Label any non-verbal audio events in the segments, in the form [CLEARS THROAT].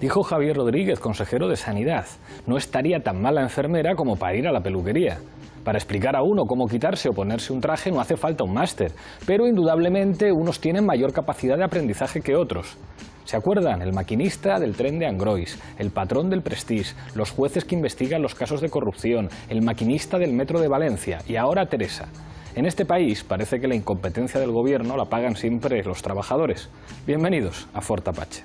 Dijo Javier Rodríguez, consejero de Sanidad, no estaría tan mala enfermera como para ir a la peluquería. Para explicar a uno cómo quitarse o ponerse un traje no hace falta un máster, pero indudablemente unos tienen mayor capacidad de aprendizaje que otros. ¿Se acuerdan? El maquinista del tren de Angrois, el patrón del Prestige, los jueces que investigan los casos de corrupción, el maquinista del metro de Valencia y ahora Teresa. En este país parece que la incompetencia del gobierno la pagan siempre los trabajadores. Bienvenidos a Fortapache.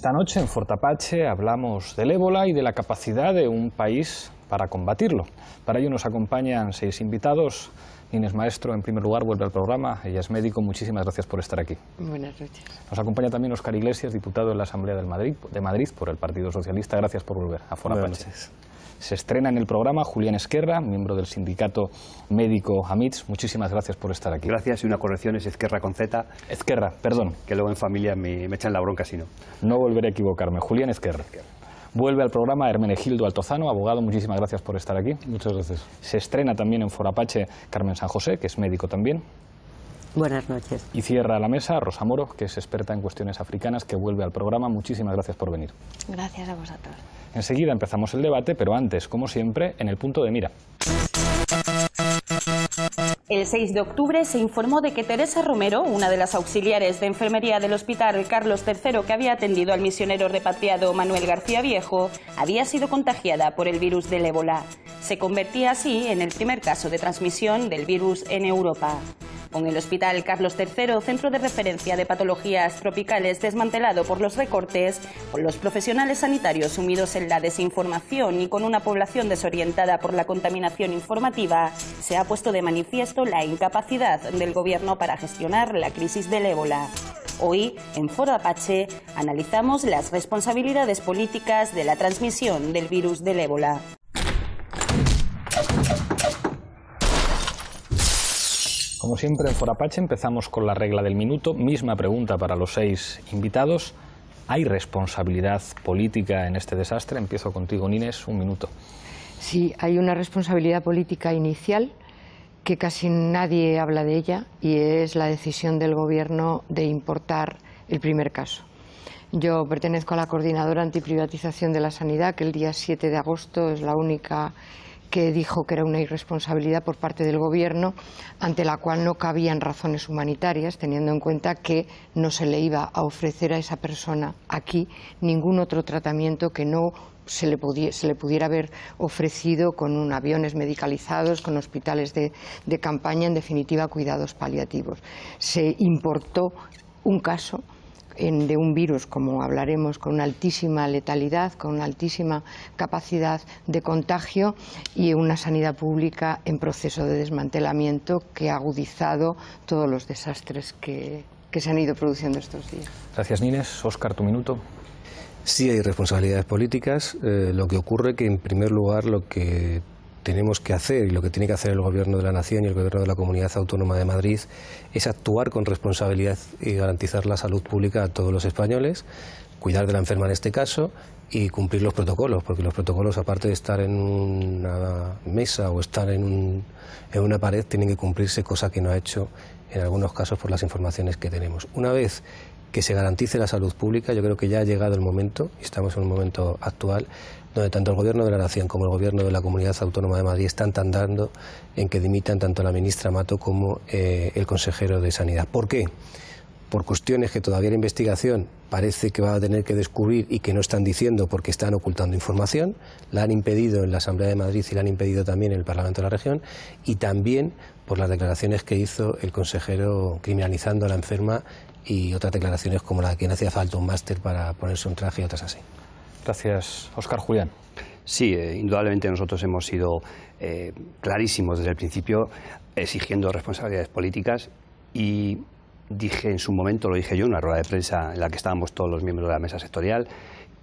Esta noche en Fortapache hablamos del ébola y de la capacidad de un país para combatirlo. Para ello nos acompañan seis invitados. Inés Maestro, en primer lugar, vuelve al programa. Ella es médico. Muchísimas gracias por estar aquí. Buenas noches. Nos acompaña también Oscar Iglesias, diputado de la Asamblea de Madrid, de Madrid por el Partido Socialista. Gracias por volver a Fortapache. Se estrena en el programa Julián Esquerra, miembro del sindicato médico Amitz. Muchísimas gracias por estar aquí. Gracias y una corrección es Esquerra con Z. Esquerra, perdón. Que luego en familia me, echan la bronca si no. No volveré a equivocarme. Julián Esquerra. Esquerra. Vuelve al programa Hermenegildo Altozano, abogado, muchísimas gracias por estar aquí. Muchas gracias. Se estrena también en Forapache Carmen San José, que es médico también. Buenas noches. Y cierra la mesa Rosa Moro, que es experta en cuestiones africanas, que vuelve al programa. Muchísimas gracias por venir. Gracias a vosotros. Enseguida empezamos el debate, pero antes, como siempre, en el punto de mira. El 6 de octubre se informó de que Teresa Romero, una de las auxiliares de enfermería del Hospital Carlos III que había atendido al misionero repatriado Manuel García Viejo, había sido contagiada por el virus del ébola. Se convertía así en el primer caso de transmisión del virus en Europa. Con el Hospital Carlos III, centro de referencia de patologías tropicales desmantelado por los recortes, con los profesionales sanitarios sumidos en la desinformación y con una población desorientada por la contaminación informativa, se ha puesto de manifiesto la incapacidad del Gobierno para gestionar la crisis del ébola. Hoy, en Foro Apache, analizamos las responsabilidades políticas de la transmisión del virus del ébola. Como siempre en Forapache empezamos con la regla del minuto. Misma pregunta para los seis invitados. ¿Hay responsabilidad política en este desastre? Empiezo contigo, Nines, un minuto. Sí, hay una responsabilidad política inicial que casi nadie habla de ella y es la decisión del Gobierno de importar el primer caso. Yo pertenezco a la Coordinadora Antiprivatización de la Sanidad, que el día 7 de agosto es la única que dijo que era una irresponsabilidad por parte del Gobierno, ante la cual no cabían razones humanitarias, teniendo en cuenta que no se le iba a ofrecer a esa persona aquí ningún otro tratamiento que no se le, pudiera, se le, pudiera haber ofrecido con aviones medicalizados, con hospitales de campaña, en definitiva, cuidados paliativos. Se importó un caso de un virus, como hablaremos, con una altísima letalidad, con una altísima capacidad de contagio y una sanidad pública en proceso de desmantelamiento que ha agudizado todos los desastres que, que se han ido produciendo estos días. Gracias, Nines. Oscar, tu minuto. Sí hay responsabilidades políticas. Eh, lo que ocurre que, en primer lugar, lo que tenemos que hacer y lo que tiene que hacer el Gobierno de la Nación y el Gobierno de la Comunidad Autónoma de Madrid es actuar con responsabilidad y garantizar la salud pública a todos los españoles, cuidar de la enferma en este caso y cumplir los protocolos, porque los protocolos, aparte de estar en una mesa o estar en, un, en una pared, tienen que cumplirse, cosa que no ha hecho en algunos casos por las informaciones que tenemos. Una vez que se garantice la salud pública, yo creo que ya ha llegado el momento, y estamos en un momento actual, tanto el Gobierno de la Nación como el Gobierno de la Comunidad Autónoma de Madrid están tardando en que dimitan tanto la ministra Mato como eh, el consejero de Sanidad. ¿Por qué? por cuestiones que todavía la investigación parece que va a tener que descubrir y que no están diciendo porque están ocultando información, la han impedido en la Asamblea de Madrid y la han impedido también en el Parlamento de la región, y también por las declaraciones que hizo el consejero criminalizando a la enferma y otras declaraciones como la de que no hacía falta un máster para ponerse un traje y otras así. Gracias, Oscar Julián. Sí, eh, indudablemente nosotros hemos sido eh, clarísimos desde el principio exigiendo responsabilidades políticas y dije en su momento, lo dije yo en una rueda de prensa en la que estábamos todos los miembros de la mesa sectorial,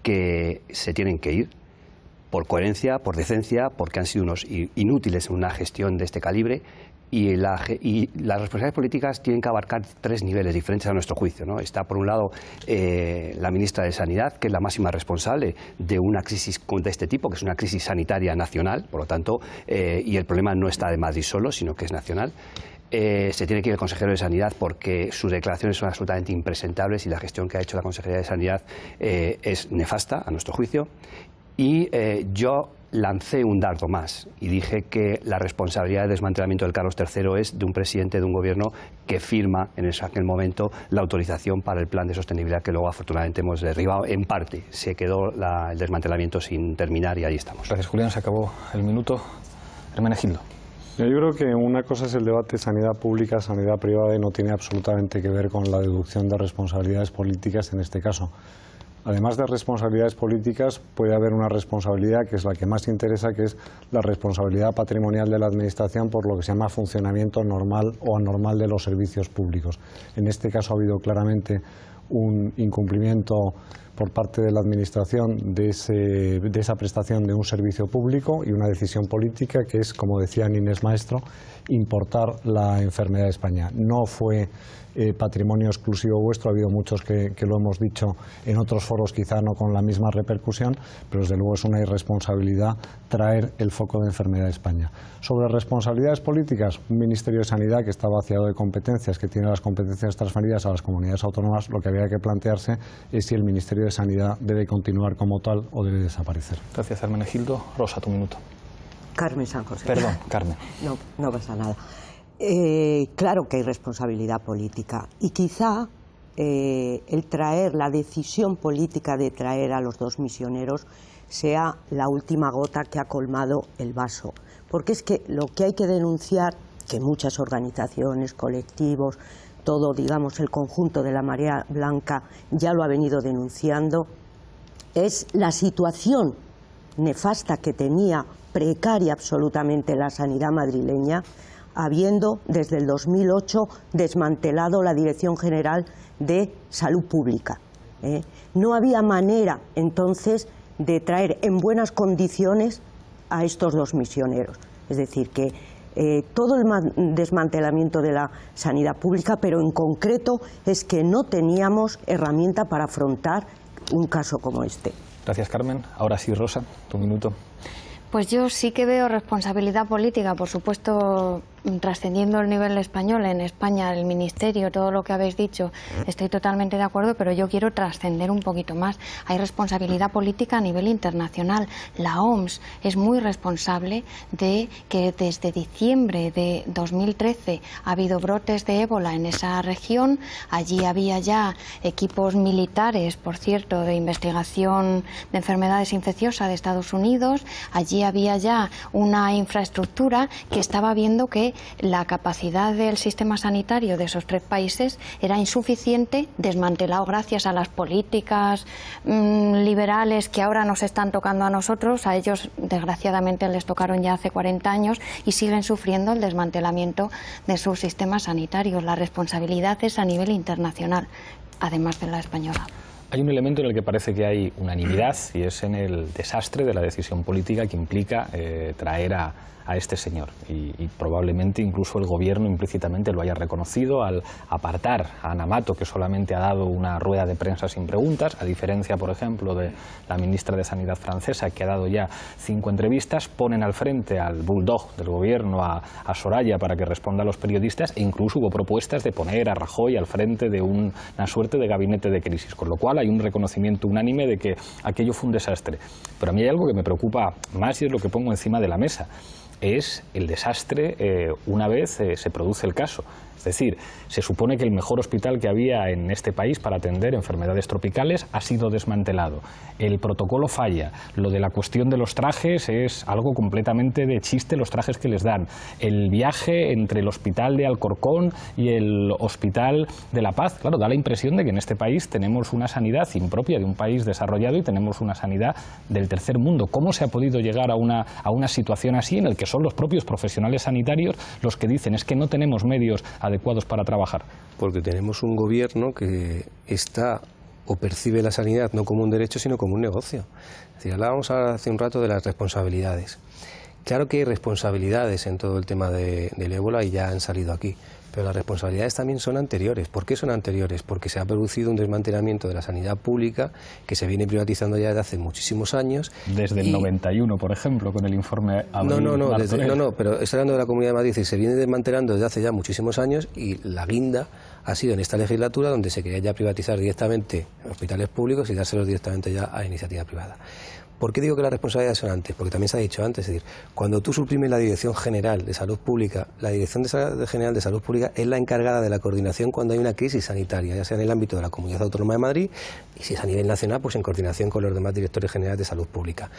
que se tienen que ir por coherencia, por decencia, porque han sido unos inútiles en una gestión de este calibre, y, y, las responsabilidades políticas tienen que abarcar tres niveles diferentes a nuestro juicio. ¿no? Está, por un lado, eh, la ministra de Sanidad, que es la máxima responsable de una crisis de este tipo, que es una crisis sanitaria nacional, por lo tanto, eh, y el problema no está de Madrid solo, sino que es nacional. Eh, se tiene que ir el consejero de Sanidad porque sus declaraciones son absolutamente impresentables y la gestión que ha hecho la Consejería de Sanidad es nefasta, a nuestro juicio. Y yo lancé un dardo más y dije que la responsabilidad de desmantelamiento del Carlos III es de un presidente de un gobierno que firma en aquel momento la autorización para el plan de sostenibilidad que luego afortunadamente hemos derribado en parte. Se quedó la, el desmantelamiento sin terminar y ahí estamos. Gracias Julián, se acabó el minuto. Hermenegildo. Yo creo que una cosa es el debate sanidad pública, sanidad privada y no tiene absolutamente que ver con la deducción de responsabilidades políticas en este caso además de responsabilidades políticas, puede haber una responsabilidad que es la que más interesa, que es la responsabilidad patrimonial de la Administración por lo que se llama funcionamiento normal o anormal de los servicios públicos. En este caso ha habido claramente un incumplimiento por parte de la Administración de, esa prestación de un servicio público y una decisión política que es, como decía Inés Maestro, importar la enfermedad de España. No fue eh, patrimonio exclusivo vuestro. Ha habido muchos que, lo hemos dicho en otros foros, quizá no con la misma repercusión, pero desde luego es una irresponsabilidad traer el foco de enfermedad a España. Sobre responsabilidades políticas, un Ministerio de Sanidad que está vaciado de competencias, que tiene las competencias transferidas a las comunidades autónomas, lo que había que plantearse es si el Ministerio de Sanidad debe continuar como tal o debe desaparecer. Gracias, Hermenegildo. Rosa, tu minuto. Carmen San Perdón, Carmen. No, no pasa nada. Eh, claro que hay responsabilidad política y quizá eh, el traer, la decisión política de traer a los dos misioneros sea la última gota que ha colmado el vaso. Porque es que lo que hay que denunciar, que muchas organizaciones, colectivos, todo, digamos, el conjunto de la marea blanca ya lo ha venido denunciando, es la situación nefasta que tenía, precaria absolutamente la sanidad madrileña habiendo desde el 2008 desmantelado la Dirección General de Salud Pública. ¿eh? No había manera entonces de traer en buenas condiciones a estos dos misioneros. Es decir, que eh, todo el desmantelamiento de la sanidad pública, pero en concreto es que no teníamos herramienta para afrontar un caso como este. Gracias, Carmen. Ahora sí, Rosa, tu minuto. Pues yo sí que veo responsabilidad política, por supuesto, trascendiendo el nivel español, en España, el ministerio, todo lo que habéis dicho, estoy totalmente de acuerdo, pero yo quiero trascender un poquito más. Hay responsabilidad política a nivel internacional. La OMS es muy responsable de que desde diciembre de 2013 ha habido brotes de ébola en esa región. Allí había ya equipos militares, por cierto, de investigación de enfermedades infecciosas de Estados Unidos. Allí había ya una infraestructura que estaba viendo que la capacidad del sistema sanitario de esos tres países era insuficiente, desmantelado gracias a las políticas mm, liberales que ahora nos están tocando a nosotros. A ellos, desgraciadamente, les tocaron ya hace 40 años y siguen sufriendo el desmantelamiento de sus sistemas sanitarios. La responsabilidad es a nivel internacional, además de la española. Hay un elemento en el que parece que hay unanimidad y es en el desastre de la decisión política que implica eh, traer a a este señor. Y, probablemente incluso el gobierno implícitamente lo haya reconocido al apartar a Anamato, que solamente ha dado una rueda de prensa sin preguntas, a diferencia, por ejemplo, de la ministra de Sanidad francesa, que ha dado ya cinco entrevistas, ponen al frente al bulldog del gobierno, a, Soraya, para que responda a los periodistas, e incluso hubo propuestas de poner a Rajoy al frente de una suerte de gabinete de crisis, con lo cual hay un reconocimiento unánime de que aquello fue un desastre. Pero a mí hay algo que me preocupa más y es lo que pongo encima de la mesa es el desastre eh, una vez eh, se produce el caso. Es decir, se supone que el mejor hospital que había en este país para atender enfermedades tropicales ha sido desmantelado. El protocolo falla. Lo de la cuestión de los trajes es algo completamente de chiste los trajes que les dan. El viaje entre el hospital de Alcorcón y el hospital de La Paz, claro, da la impresión de que en este país tenemos una sanidad impropia de un país desarrollado y tenemos una sanidad del tercer mundo. ¿Cómo se ha podido llegar a una, a una situación así en la que son los propios profesionales sanitarios los que dicen es que no tenemos medios adecuados para trabajar? Porque tenemos un gobierno que está o percibe la sanidad no como un derecho, sino como un negocio. Es decir, hablábamos hace un rato de las responsabilidades. Claro que hay responsabilidades en todo el tema de, del ébola y ya han salido aquí, pero las responsabilidades también son anteriores. ¿Por qué son anteriores? Porque se ha producido un desmantelamiento de la sanidad pública que se viene privatizando ya desde hace muchísimos años. Desde el 91, por ejemplo, con el informe No, no, no, pero estoy hablando de la Comunidad de Madrid y se viene desmantelando desde hace ya muchísimos años y la guinda ha sido en esta legislatura donde se quería ya privatizar directamente hospitales públicos y dárselos directamente ya a iniciativa privada. ¿Por qué digo que las responsabilidades son antes? Porque también se ha dicho antes, es decir, cuando tú suprimes la Dirección General de Salud Pública, la Dirección General de Salud Pública es la encargada de la coordinación cuando hay una crisis sanitaria, ya sea en el ámbito de la Comunidad Autónoma de Madrid y si es a nivel nacional, pues en coordinación con los demás directores generales de Salud Pública.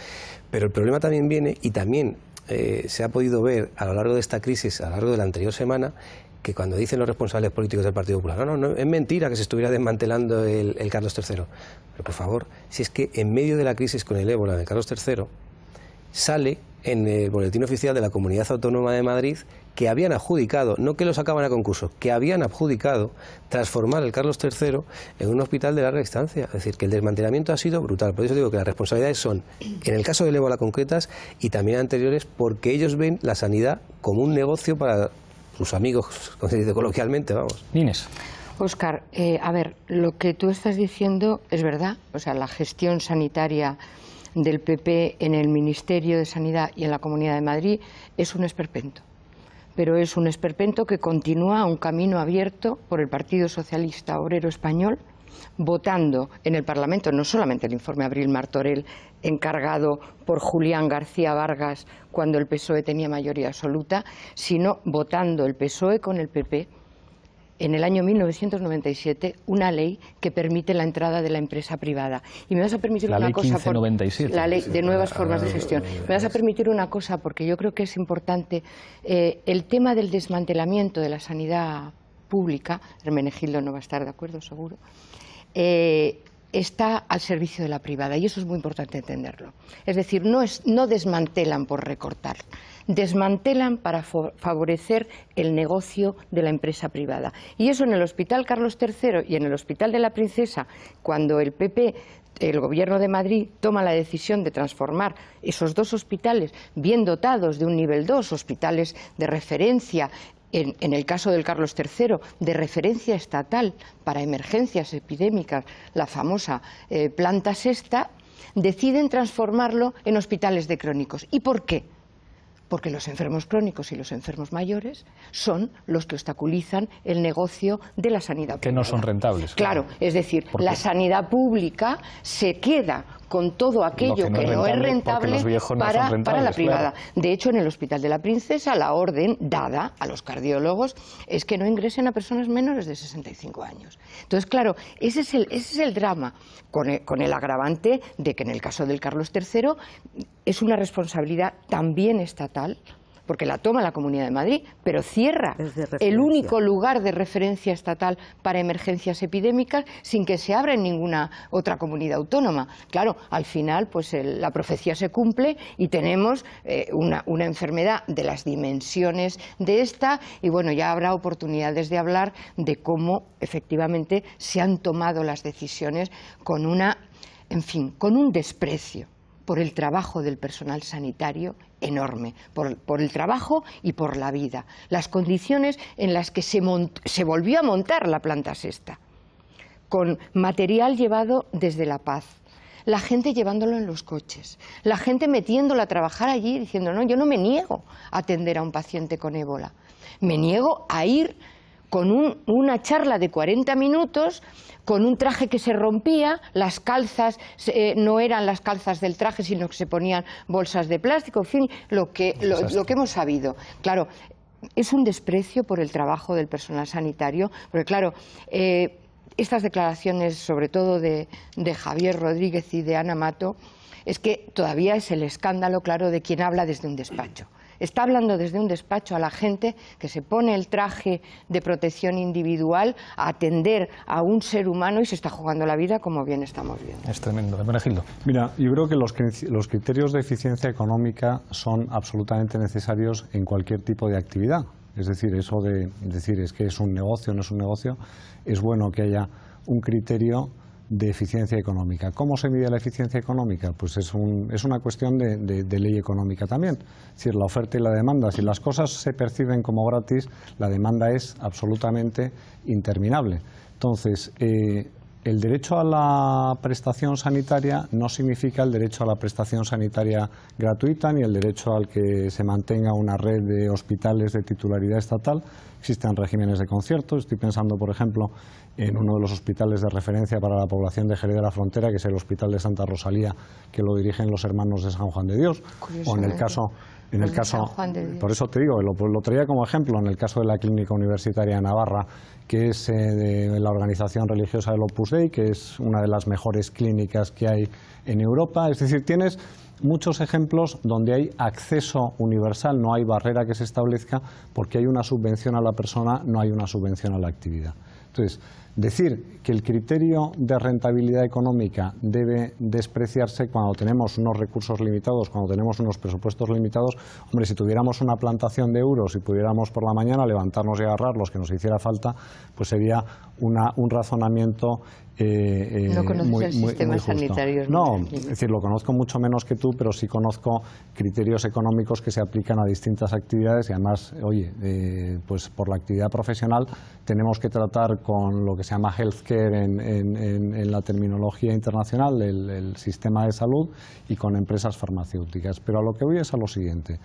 Pero el problema también viene, y también eh, se ha podido ver a lo largo de esta crisis, a lo largo de la anterior semana, que cuando dicen los responsables políticos del Partido Popular, no, no, es mentira que se estuviera desmantelando el, Carlos III. Pero por favor, si es que en medio de la crisis con el ébola del Carlos III, sale en el boletín oficial de la Comunidad Autónoma de Madrid que habían adjudicado, no que lo sacaban a concurso, que habían adjudicado transformar el Carlos III en un hospital de larga distancia. Es decir, que el desmantelamiento ha sido brutal. Por eso digo que las responsabilidades son, en el caso del ébola concretas y también anteriores, porque ellos ven la sanidad como un negocio para sus amigos, concedido coloquialmente, vamos. Oscar, eh, a ver, lo que tú estás diciendo es verdad, o sea, la gestión sanitaria del PP en el Ministerio de Sanidad y en la Comunidad de Madrid es un esperpento, pero es un esperpento que continúa un camino abierto por el Partido Socialista Obrero Español votando en el Parlamento no solamente el informe Abril Martorell encargado por Julián García Vargas cuando el PSOE tenía mayoría absoluta, sino votando el PSOE con el PP en el año 1997 una ley que permite la entrada de la empresa privada. Y me vas a permitir una cosa la ley de nuevas formas de gestión. Eh, me vas a permitir una cosa porque yo creo que es importante eh, el tema del desmantelamiento de la sanidad pública. Hermenegildo no va a estar de acuerdo, seguro. Eh, está al servicio de la privada y eso es muy importante entenderlo. Es decir, no, no desmantelan por recortar, desmantelan para favorecer el negocio de la empresa privada. Y eso en el Hospital Carlos III y en el Hospital de la Princesa, cuando el PP el Gobierno de Madrid toma la decisión de transformar esos dos hospitales bien dotados de un nivel 2, hospitales de referencia en, el caso del Carlos III, de referencia estatal para emergencias epidémicas, la famosa eh, planta sexta, deciden transformarlo en hospitales de crónicos. ¿Y por qué? Porque los enfermos crónicos y los enfermos mayores son los que obstaculizan el negocio de la sanidad pública. Que no son rentables. claro es decir, la sanidad pública se queda con todo aquello que no, es rentable, para, la privada. De hecho, en el Hospital de la Princesa, la orden dada a los cardiólogos es que no ingresen a personas menores de 65 años. Entonces, claro, ese es el, ese es el drama, con el, con el agravante de que en el caso del Carlos III es una responsabilidad también estatal porque la toma la Comunidad de Madrid, pero cierra el único lugar de referencia estatal para emergencias epidémicas sin que se abra en ninguna otra comunidad autónoma. Claro, al final pues la profecía se cumple y tenemos eh, una, una enfermedad de las dimensiones de esta y bueno, ya habrá oportunidades de hablar de cómo efectivamente se han tomado las decisiones con una, en fin, con un desprecio por el trabajo del personal sanitario enorme, por, el trabajo y por la vida, las condiciones en las que se, se volvió a montar la planta sexta, con material llevado desde La Paz, la gente llevándolo en los coches, la gente metiéndola a trabajar allí diciendo, no, yo no me niego a atender a un paciente con ébola, me niego a ir con una charla de 40 minutos, con un traje que se rompía, las calzas eh, no eran las calzas del traje, sino que se ponían bolsas de plástico, en fin, lo que, lo, que hemos sabido. Claro, es un desprecio por el trabajo del personal sanitario, porque claro, eh, estas declaraciones, sobre todo de, de, Javier Rodríguez y de Ana Mato, es que todavía es el escándalo, claro, de quien habla desde un despacho está hablando desde un despacho a la gente que se pone el traje de protección individual a atender a un ser humano y se está jugando la vida como bien estamos viendo. Es tremendo. Mira, yo creo que los, los criterios de eficiencia económica son absolutamente necesarios en cualquier tipo de actividad. Es decir, eso de decir es que es un negocio, no es un negocio, es bueno que haya un criterio de eficiencia económica. ¿Cómo se mide la eficiencia económica? Pues es, un, es una cuestión de, ley económica también. Es decir, la oferta y la demanda. Si las cosas se perciben como gratis, la demanda es absolutamente interminable. Entonces, eh, el derecho a la prestación sanitaria no significa el derecho a la prestación sanitaria gratuita ni el derecho al que se mantenga una red de hospitales de titularidad estatal. Existen regímenes de concierto. Estoy pensando, por ejemplo, en uno de los hospitales de referencia para la población de Jerez de la Frontera, que es el Hospital de Santa Rosalía, que lo dirigen los hermanos de San Juan de Dios. O en el caso, en el caso por eso te digo, lo, traía como ejemplo, en el caso de la Clínica Universitaria de Navarra, que es eh, la organización religiosa del Opus Dei, que es una de las mejores clínicas que hay en Europa. Es decir, tienes muchos ejemplos donde hay acceso universal, no hay barrera que se establezca, porque hay una subvención a la persona, no hay una subvención a la actividad. Entonces, decir el criterio de rentabilidad económica debe despreciarse cuando tenemos unos recursos limitados, cuando tenemos unos presupuestos limitados. Hombre, si tuviéramos una plantación de euros y pudiéramos por la mañana levantarnos y agarrar los que nos hiciera falta, pues sería un razonamiento eh, eh, no muy, el sistema sanitario. No, es decir, lo conozco mucho menos que tú, pero sí conozco criterios económicos que se aplican a distintas actividades y además, oye, eh, pues por la actividad profesional tenemos que tratar con lo que se llama healthcare en, la terminología internacional del el sistema de salud y con empresas farmacéuticas. Pero a lo que voy es a lo siguiente.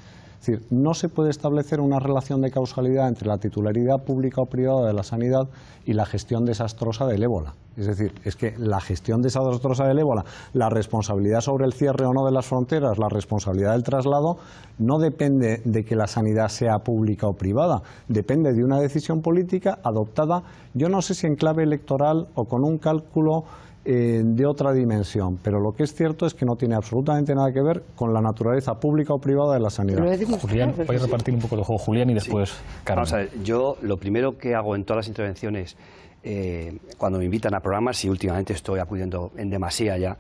Es decir, no se puede establecer una relación de causalidad entre la titularidad pública o privada de la sanidad y la gestión desastrosa del ébola. Es decir, es que la gestión desastrosa del ébola, la responsabilidad sobre el cierre o no de las fronteras, la responsabilidad del traslado, no depende de que la sanidad sea pública o privada, depende de una decisión política adoptada, yo no sé si en clave electoral o con un cálculo de otra dimensión, pero lo que es cierto es que no tiene absolutamente nada que ver con la naturaleza pública o privada de la sanidad. Julián, voy a repartir un poco de juego, Julián, y después Carlos. Vamos yo lo primero que hago en todas las intervenciones, eh, cuando me invitan a programas, y últimamente estoy acudiendo en demasía ya,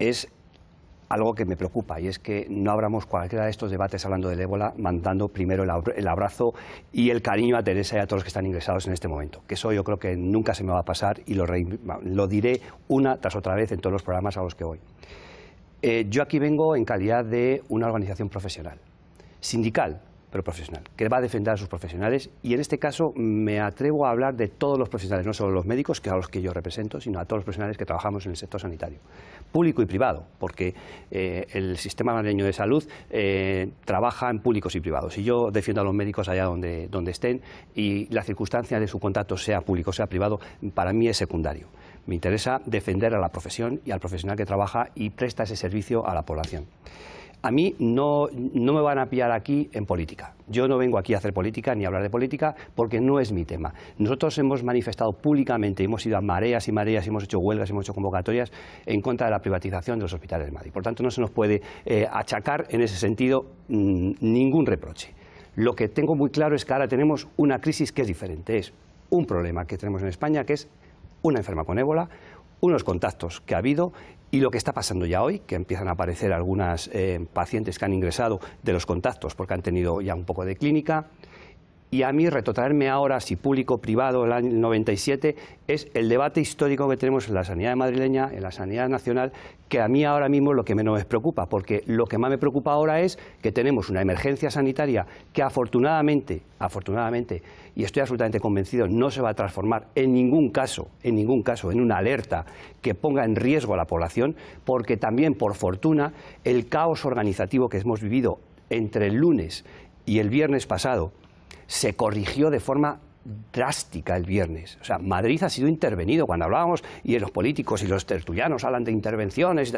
es algo que me preocupa y es que no abramos cualquiera de estos debates hablando del ébola mandando primero el abrazo y el cariño a Teresa y a todos los que están ingresados en este momento. Que eso yo creo que nunca se me va a pasar y lo, diré una tras otra vez en todos los programas a los que voy. Eh, yo aquí vengo en calidad de una organización profesional, sindical, pero profesional, que va a defender a sus profesionales y en este caso me atrevo a hablar de todos los profesionales, no solo los médicos, que a los que yo represento, sino a todos los profesionales que trabajamos en el sector sanitario público y privado, porque eh, el sistema madreño de salud eh, trabaja en públicos y privados. Y yo defiendo a los médicos allá donde, donde estén y la circunstancia de su contacto sea público o sea privado, para mí es secundario. Me interesa defender a la profesión y al profesional que trabaja y presta ese servicio a la población. A mí no, me van a pillar aquí en política. Yo no vengo aquí a hacer política ni a hablar de política porque no es mi tema. Nosotros hemos manifestado públicamente, hemos ido a mareas y mareas, hemos hecho huelgas, hemos hecho convocatorias en contra de la privatización de los hospitales de Madrid. Por tanto, no se nos puede eh, achacar en ese sentido mm, ningún reproche. Lo que tengo muy claro es que ahora tenemos una crisis que es diferente. Es un problema que tenemos en España, que es una enferma con ébola, unos contactos que ha habido y lo que está pasando ya hoy, que empiezan a aparecer algunas eh, pacientes que han ingresado de los contactos porque han tenido ya un poco de clínica, y a mí retrotraerme ahora, si público, privado, el año 97, es el debate histórico que tenemos en la sanidad madrileña, en la sanidad nacional, que a mí ahora mismo es lo que menos me preocupa, porque lo que más me preocupa ahora es que tenemos una emergencia sanitaria que afortunadamente, afortunadamente, y estoy absolutamente convencido, no se va a transformar en ningún caso, en ningún caso, en una alerta que ponga en riesgo a la población, porque también, por fortuna, el caos organizativo que hemos vivido entre el lunes y el viernes pasado, se corrigió de forma drástica el viernes. O sea, Madrid ha sido intervenido. Cuando hablábamos, y los políticos y los tertulianos hablan de intervenciones,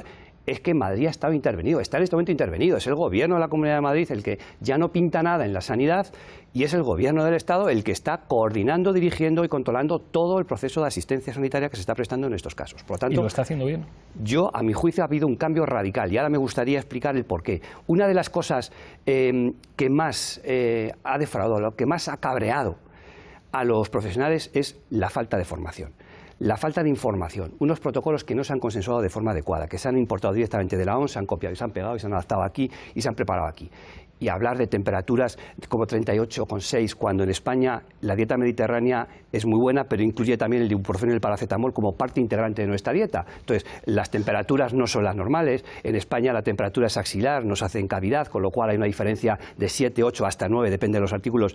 es que Madrid ha estado intervenido, está en este momento intervenido, es el gobierno de la Comunidad de Madrid el que ya no pinta nada en la sanidad y es el gobierno del Estado el que está coordinando, dirigiendo y controlando todo el proceso de asistencia sanitaria que se está prestando en estos casos. Por lo tanto, ¿Y lo está haciendo bien? Yo, a mi juicio, ha habido un cambio radical y ahora me gustaría explicar el porqué. Una de las cosas eh, que más eh, ha defraudado, lo que más ha cabreado a los profesionales es la falta de formación. La falta de información, unos protocolos que no se han consensuado de forma adecuada, que se han importado directamente de la ONU, se han copiado y se han pegado y se han adaptado aquí y se han preparado aquí y hablar de temperaturas como 38,6, cuando en España la dieta mediterránea es muy buena, pero incluye también el ibuprofeno y el paracetamol como parte integrante de nuestra dieta. Entonces, las temperaturas no son las normales. En España la temperatura es axilar, nos hace en cavidad, con lo cual hay una diferencia de 7, 8 hasta 9, depende de los artículos,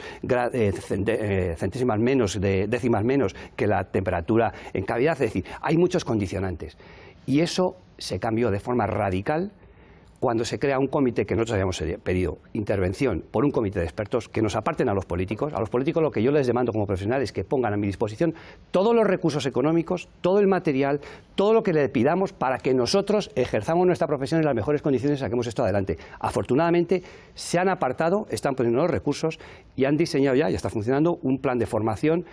eh, eh, centésimas menos, de décimas menos que la temperatura en cavidad. Es decir, hay muchos condicionantes. Y eso se cambió de forma radical cuando se crea un comité que nosotros habíamos pedido intervención por un comité de expertos que nos aparten a los políticos. A los políticos lo que yo les demando como profesionales es que pongan a mi disposición todos los recursos económicos, todo el material, todo lo que le pidamos para que nosotros ejerzamos nuestra profesión en las mejores condiciones y saquemos esto adelante. Afortunadamente se han apartado, están poniendo los recursos y han diseñado ya, y está funcionando, un plan de formación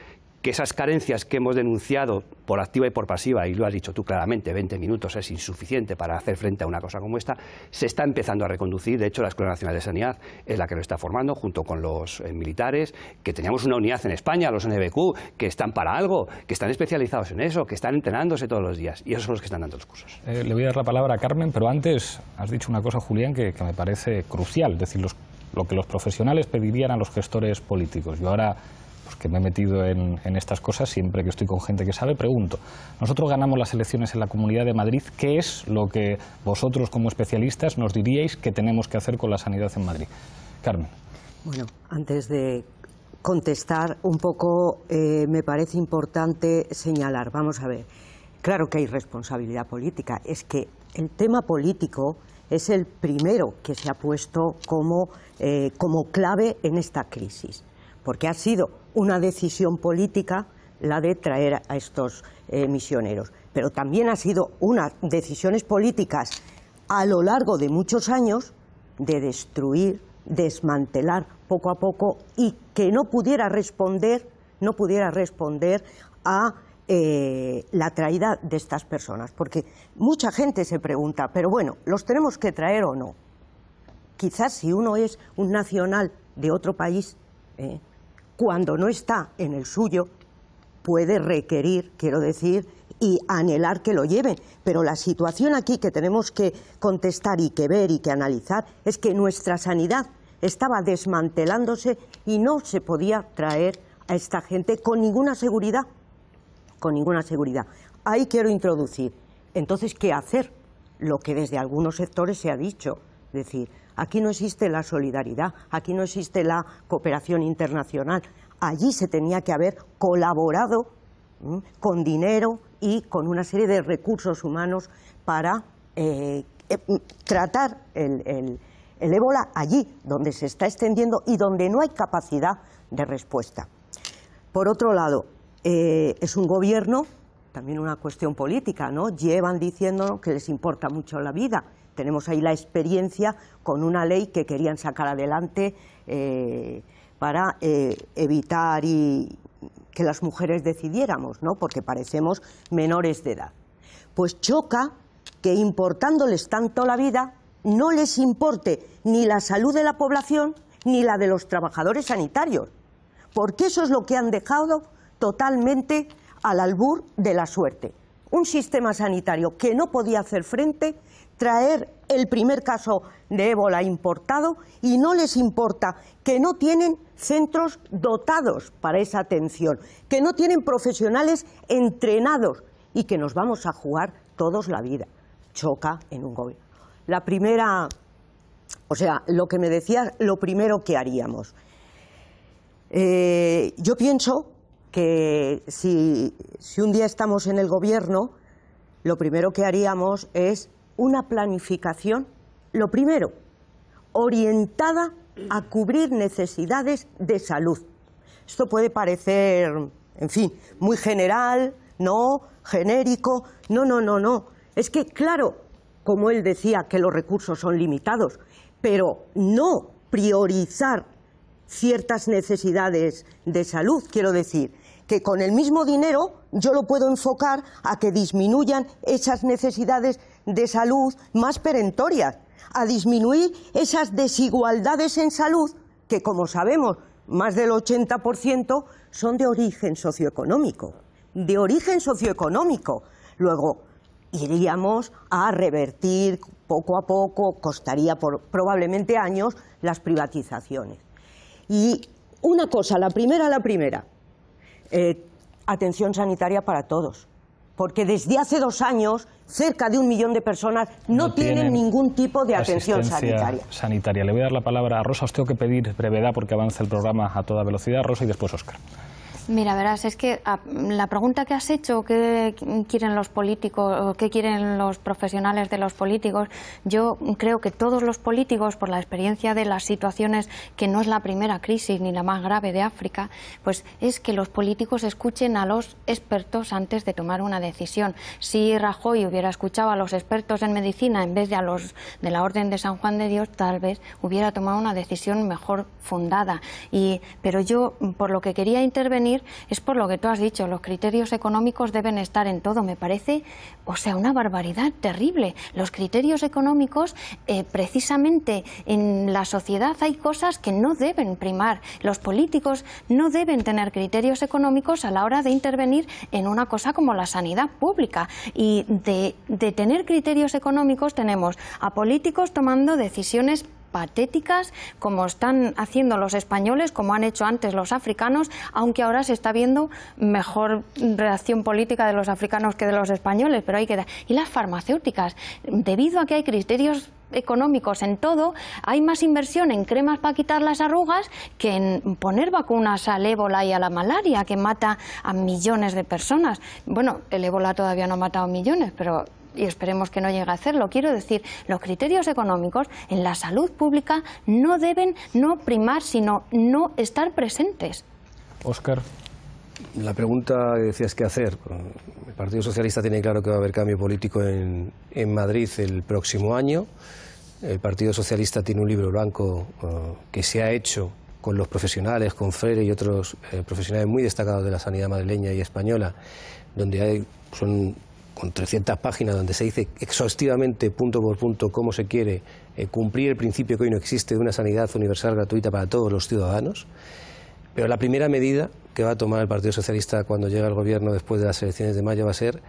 que esas carencias que hemos denunciado por activa y por pasiva, y lo has dicho tú claramente, 20 minutos es insuficiente para hacer frente a una cosa como esta, se está empezando a reconducir. De hecho, la Escuela Nacional de Sanidad es la que lo está formando, junto con los eh, militares, que teníamos una unidad en España, los NBQ, que están para algo, que están especializados en eso, que están entrenándose todos los días. Y esos son los que están dando los cursos. Eh, le voy a dar la palabra a Carmen, pero antes has dicho una cosa, Julián, que, me parece crucial, es decir, lo que los profesionales pedirían a los gestores políticos. Yo ahora pues, que me he metido en, estas cosas, siempre que estoy con gente que sabe, pregunto, nosotros ganamos las elecciones en la Comunidad de Madrid, ¿qué es lo que vosotros como especialistas nos diríais que tenemos que hacer con la sanidad en Madrid? Carmen. Bueno, antes de contestar un poco, eh, me parece importante señalar, vamos a ver, claro que hay responsabilidad política, es que el tema político es el primero que se ha puesto como, eh, como clave en esta crisis, porque ha sido una decisión política la de traer a estos eh, misioneros, pero también ha sido unas decisiones políticas a lo largo de muchos años de destruir, desmantelar poco a poco y que no pudiera responder, no pudiera responder a eh, la traída de estas personas, porque mucha gente se pregunta, pero bueno, ¿los tenemos que traer o no? Quizás si uno es un nacional de otro país, eh, cuando no está en el suyo, puede requerir, quiero decir, y anhelar que lo lleven. Pero la situación aquí que tenemos que contestar y que ver y que analizar es que nuestra sanidad estaba desmantelándose y no se podía traer a esta gente con ninguna seguridad. Con ninguna seguridad. Ahí quiero introducir. Entonces, ¿qué hacer? Lo que desde algunos sectores se ha dicho. Es decir, Aquí no existe la solidaridad, aquí no existe la cooperación internacional. Allí se tenía que haber colaborado con dinero y con una serie de recursos humanos para eh, eh, tratar el, ébola allí donde se está extendiendo y donde no hay capacidad de respuesta. Por otro lado, eh, es un gobierno, también una cuestión política, ¿no? Llevan diciendo que les importa mucho la vida tenemos ahí la experiencia con una ley que querían sacar adelante eh, para eh, evitar y que las mujeres decidiéramos, ¿no? porque parecemos menores de edad. Pues choca que importándoles tanto la vida, no les importe ni la salud de la población ni la de los trabajadores sanitarios, porque eso es lo que han dejado totalmente al albur de la suerte. Un sistema sanitario que no podía hacer frente traer el primer caso de ébola importado y no les importa que no tienen centros dotados para esa atención, que no tienen profesionales entrenados y que nos vamos a jugar todos la vida. Choca en un gobierno. La primera, o sea, lo que me decías, lo primero que haríamos. Eh, yo pienso que si un día estamos en el gobierno, lo primero que haríamos es una planificación, lo primero, orientada a cubrir necesidades de salud. Esto puede parecer, en fin, muy general, no, genérico, no, no, no, no. Es que, claro, como él decía, que los recursos son limitados, pero no priorizar ciertas necesidades de salud, quiero decir, que con el mismo dinero yo lo puedo enfocar a que disminuyan esas necesidades de salud más perentorias, a disminuir esas desigualdades en salud que, como sabemos, más del 80% son de origen socioeconómico. De origen socioeconómico. Luego, iríamos a revertir poco a poco, costaría por, probablemente años, las privatizaciones. Y una cosa, la primera, la primera. Eh, atención sanitaria para todos porque desde hace dos años cerca de un millón de personas no, tienen, ningún tipo de atención sanitaria. sanitaria. Le voy a dar la palabra a Rosa. Os tengo que pedir brevedad porque avanza el programa a toda velocidad. Rosa y después Oscar. Mira, verás, es que ah, la pregunta que has hecho, ¿qué quieren los políticos, qué quieren los profesionales de los políticos? Yo creo que todos los políticos, por la experiencia de las situaciones, que no es la primera crisis ni la más grave de África, pues es que los políticos escuchen a los expertos antes de tomar una decisión. Si Rajoy hubiera escuchado a los expertos en medicina en vez de a los de la Orden de San Juan de Dios, tal vez hubiera tomado una decisión mejor fundada. Y, pero yo, por lo que quería intervenir, es por lo que tú has dicho, los criterios económicos deben estar en todo, me parece, o sea, una barbaridad terrible. Los criterios económicos, eh, precisamente en la sociedad hay cosas que no deben primar. Los políticos no deben tener criterios económicos a la hora de intervenir en una cosa como la sanidad pública. Y de, de tener criterios económicos tenemos a políticos tomando decisiones patéticas, como están haciendo los españoles, como han hecho antes los africanos, aunque ahora se está viendo mejor reacción política de los africanos que de los españoles, pero hay que... Y las farmacéuticas, debido a que hay criterios económicos en todo, hay más inversión en cremas para quitar las arrugas que en poner vacunas al ébola y a la malaria, que mata a millones de personas. Bueno, el ébola todavía no ha matado millones, pero y esperemos que no llegue a hacerlo. Quiero decir, los criterios económicos en la salud pública no deben no primar, sino no estar presentes. Oscar. La pregunta que decías que hacer. El Partido Socialista tiene claro que va a haber cambio político en, Madrid el próximo año. El Partido Socialista tiene un libro blanco eh, que se ha hecho con los profesionales, con Freire y otros eh, profesionales muy destacados de la sanidad madrileña y española, donde hay, son con 300 páginas donde se dice exhaustivamente, punto por punto, cómo se quiere eh, cumplir el principio que hoy no existe de una sanidad universal gratuita para todos los ciudadanos. Pero la primera medida que va a tomar el Partido Socialista cuando llegue al gobierno después de las elecciones de mayo va a ser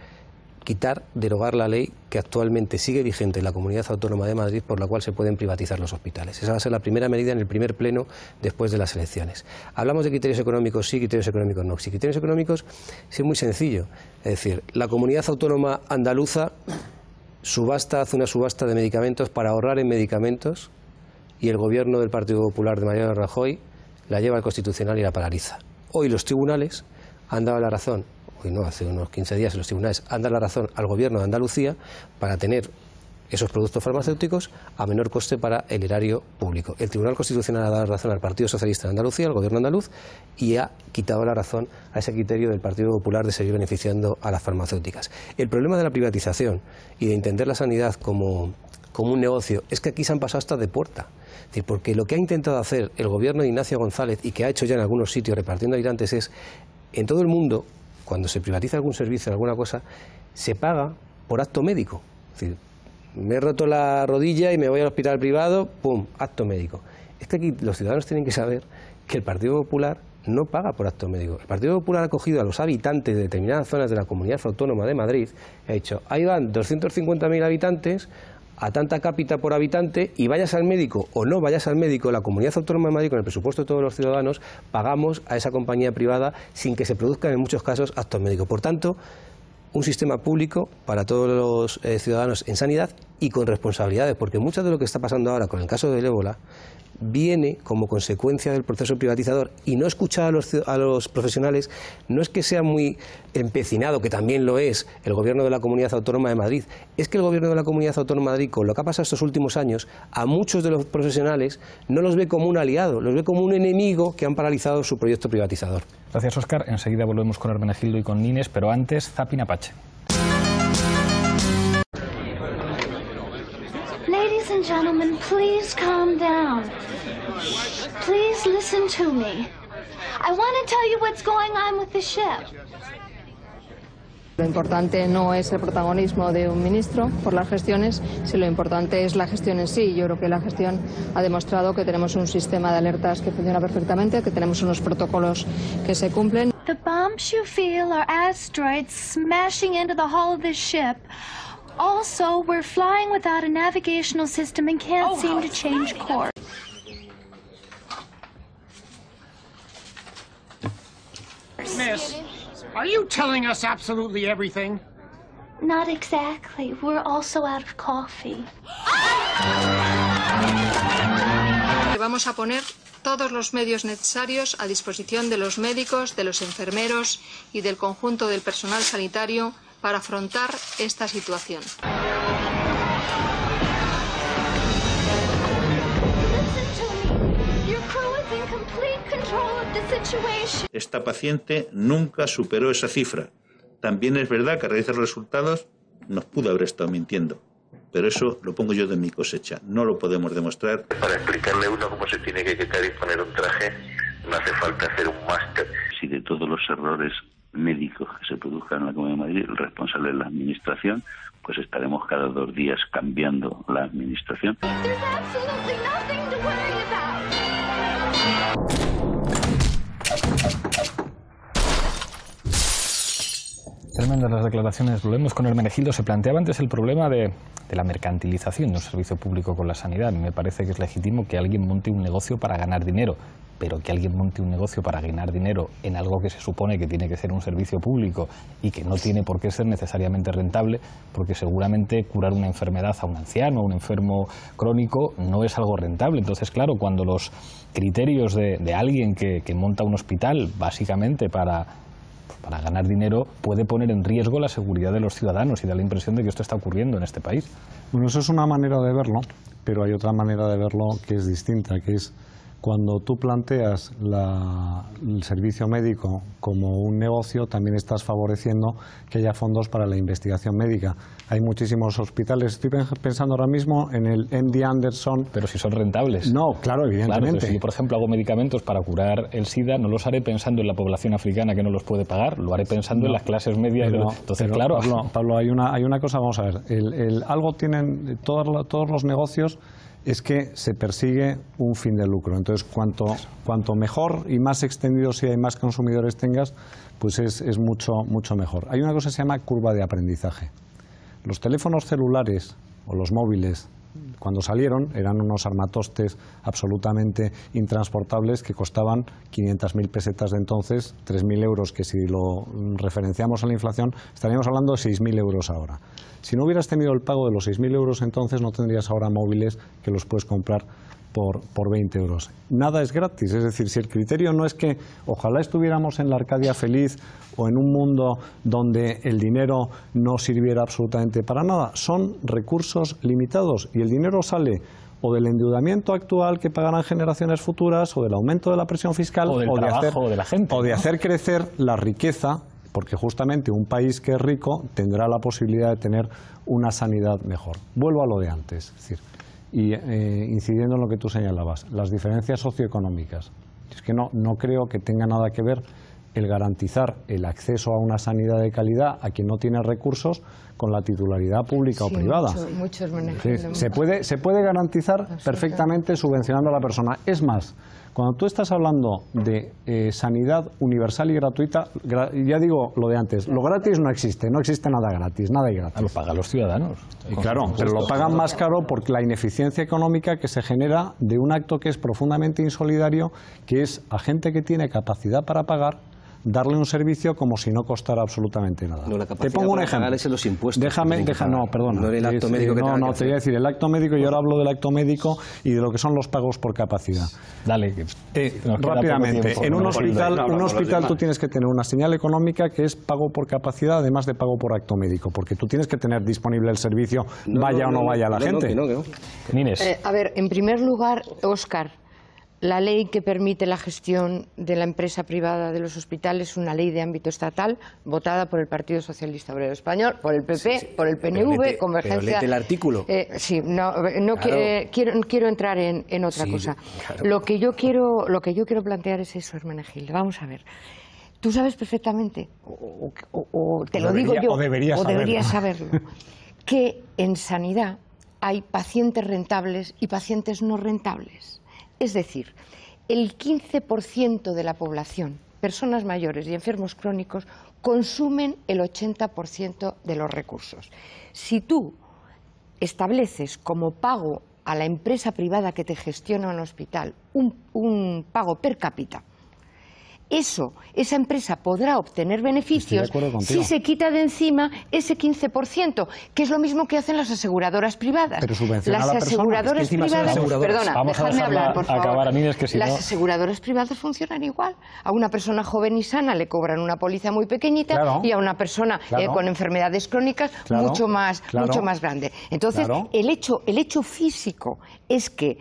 quitar, derogar la ley que actualmente sigue vigente en la Comunidad Autónoma de Madrid por la cual se pueden privatizar los hospitales. Esa va a ser la primera medida en el primer pleno después de las elecciones. Hablamos de criterios económicos sí, criterios económicos no. Si criterios económicos sí, es muy sencillo. Es decir, la Comunidad Autónoma Andaluza subasta, hace una subasta de medicamentos para ahorrar en medicamentos y el gobierno del Partido Popular de Mariano Rajoy la lleva al Constitucional y la paraliza. Hoy los tribunales han dado la razón y no, hace unos 15 días, los tribunales han dado la razón al gobierno de Andalucía para tener esos productos farmacéuticos a menor coste para el erario público. El Tribunal Constitucional ha dado la razón al Partido Socialista de Andalucía, al Gobierno andaluz, y ha quitado la razón a ese criterio del Partido Popular de seguir beneficiando a las farmacéuticas. El problema de la privatización y de entender la sanidad como, como un negocio es que aquí se han pasado hasta de puerta. porque lo que ha intentado hacer el Gobierno de Ignacio González y que ha hecho ya en algunos sitios repartiendo antes es, en todo el mundo cuando se privatiza algún servicio, alguna cosa, se paga por acto médico. Es decir, me he roto la rodilla y me voy al hospital privado, ¡pum!, acto médico. Es que aquí los ciudadanos tienen que saber que el Partido Popular no paga por acto médico. El Partido Popular ha cogido a los habitantes de determinadas zonas de la Comunidad Autónoma de Madrid y ha dicho, ahí van 250.000 habitantes a tanta cápita por habitante y vayas al médico o no vayas al médico, la Comunidad Autónoma de Madrid, con el presupuesto de todos los ciudadanos, pagamos a esa compañía privada sin que se produzcan en muchos casos actos médicos. Por tanto, un sistema público para todos los eh, ciudadanos en sanidad y con responsabilidades, porque mucho de lo que está pasando ahora con el caso del ébola viene como consecuencia del proceso privatizador y no escuchar a los, a los, profesionales no es que sea muy empecinado, que también lo es el gobierno de la Comunidad Autónoma de Madrid, es que el gobierno de la Comunidad Autónoma de Madrid, con lo que ha pasado estos últimos años, a muchos de los profesionales no los ve como un aliado, los ve como un enemigo que han paralizado su proyecto privatizador. Gracias, Oscar. Enseguida volvemos con Hermenegildo y con Nines, pero antes, Zapin Apache. gentlemen, please calm down. please listen to me. I want to tell you what's going on with the Lo importante no es el protagonismo de un ministro por las gestiones, sino lo importante es la gestión en sí. Yo creo que la gestión ha demostrado que tenemos un sistema de alertas que funciona perfectamente, que tenemos unos protocolos que se cumplen. The bumps you feel are asteroids smashing into the hull of the ship. Also, we're flying without a navigational system and can't oh, seem to change course. Miss, are you telling us absolutely everything? Not exactly. We're also out of coffee. Vamos a poner todos los medios necesarios a disposición de los médicos, de los enfermeros y del conjunto del personal sanitario para afrontar esta situación. Esta paciente nunca superó esa cifra. También es verdad que a raíz de los resultados nos pudo haber estado mintiendo. Pero eso lo pongo yo de mi cosecha. No lo podemos demostrar. Para explicarle uno cómo se tiene que quitar y poner un traje, no hace falta hacer un máster. Si de todos los errores médicos que se produzcan en la Comunidad de Madrid, el responsable de la Administración, pues estaremos cada dos días cambiando la Administración. Tremendas las declaraciones. Volvemos con Hermenegildo. Se planteaba antes el problema de, de la mercantilización de un servicio público con la sanidad. Me parece que es legítimo que alguien monte un negocio para ganar dinero, pero que alguien monte un negocio para ganar dinero en algo que se supone que tiene que ser un servicio público y que no tiene por qué ser necesariamente rentable, porque seguramente curar una enfermedad a un anciano, a un enfermo crónico, no es algo rentable. Entonces, claro, cuando los criterios de, alguien que, monta un hospital básicamente para para ganar dinero puede poner en riesgo la seguridad de los ciudadanos y da la impresión de que esto está ocurriendo en este país. Bueno, eso es una manera de verlo, pero hay otra manera de verlo que es distinta, que es cuando tú planteas el servicio médico como un negocio, también estás favoreciendo que haya fondos para la investigación médica. Hay muchísimos hospitales. Estoy pensando ahora mismo en el MD Anderson. Pero si son rentables. No, claro, evidentemente. si yo, por ejemplo, hago medicamentos para curar el SIDA, no los haré pensando en la población africana que no los puede pagar, lo haré pensando en las clases medias. Entonces, claro. Pablo, hay, una, hay una cosa, vamos a ver. El, algo tienen todos los negocios es que se persigue un fin de lucro. Entonces, cuanto, cuanto mejor y más extendido sea y más consumidores tengas, pues es, es mucho, mucho mejor. Hay una cosa que se llama curva de aprendizaje. Los teléfonos celulares o los móviles cuando salieron eran unos armatostes absolutamente intransportables que costaban 500.000 pesetas de entonces, 3.000 euros, que si lo referenciamos a la inflación, estaríamos hablando de 6.000 euros ahora. Si no hubieras tenido el pago de los 6.000 euros entonces, no tendrías ahora móviles que los puedes comprar por, por 20 euros. Nada es gratis, es decir, si el criterio no es que ojalá estuviéramos en la Arcadia feliz o en un mundo donde el dinero no sirviera absolutamente para nada, son recursos limitados y el dinero sale o del endeudamiento actual que pagarán generaciones futuras, o del aumento de la presión fiscal, o, de, hacer, o hacer crecer la riqueza porque justamente un país que es rico tendrá la posibilidad de tener una sanidad mejor. Vuelvo a lo de antes, decir, y eh, incidiendo en lo que tú señalabas, las diferencias socioeconómicas. Es que no, no creo que tenga nada que ver el garantizar el acceso a una sanidad de calidad a quien no tiene recursos con la titularidad pública o privada. se, puede, se puede garantizar perfectamente subvencionando a la persona. Es más, cuando tú estás hablando de eh, sanidad universal y gratuita, ya digo lo de antes, lo gratis no existe, no existe nada gratis, nada y gratis. Ah, lo pagan los ciudadanos. claro, pero lo pagan más caro porque la ineficiencia económica que se genera de un acto que es profundamente insolidario, que es a gente que tiene capacidad para pagar darle un servicio como si no costara absolutamente nada. te pongo un ejemplo. Es los impuestos. Déjame, no, perdona. No el acto médico. Que no, no, te voy a decir el acto médico. Yo ahora hablo del acto médico y de lo que son los pagos por capacidad. Dale. Eh, rápidamente. en un hospital, un hospital tú tienes que tener una señal económica que es pago por capacidad, además de pago por acto médico, porque tú tienes que tener disponible el servicio, vaya o no vaya la gente. Eh, a ver, en primer lugar, Oscar. La ley que permite la gestión de la empresa privada de los hospitales es una ley de ámbito estatal votada por el Partido Socialista Obrero Español, por el PP, por el PNV, Convergencia. el artículo. Eh, sí, no, eh, quiero, entrar en, otra cosa. Lo, que yo quiero, lo que yo quiero plantear es eso, Hermenegildo. Vamos a ver. Tú sabes perfectamente, o, te lo, digo yo, o deberías, saberlo que en sanidad hay pacientes rentables y pacientes no rentables es decir, el 15% de la población, personas mayores y enfermos crónicos, consumen el 80% de los recursos. Si tú estableces como pago a la empresa privada que te gestiona un hospital un, un pago per cápita eso, esa empresa podrá obtener beneficios si se quita de encima ese 15%, que es lo mismo que hacen las aseguradoras privadas. Pero las aseguradoras privadas, perdona, Vamos hablar, por favor. las aseguradoras privadas funcionan igual. A una persona joven y sana le cobran una póliza muy pequeñita y a una persona eh, con enfermedades crónicas mucho más mucho más grande. Entonces, el hecho el hecho físico es que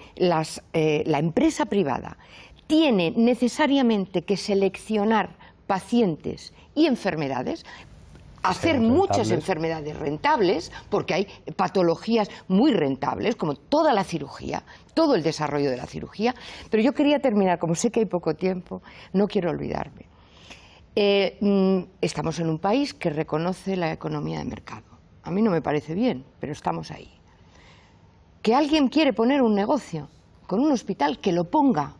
eh, la empresa privada tiene necesariamente que seleccionar pacientes y enfermedades hacer muchas enfermedades rentables, porque hay patologías muy rentables, como toda la cirugía, todo el desarrollo de la cirugía. Pero yo quería terminar, como sé que hay poco tiempo, no quiero olvidarme. Eh, mm, estamos en un país que reconoce la economía de mercado. A mí no me parece bien, pero estamos ahí. Que alguien quiere poner un negocio con un hospital, que lo ponga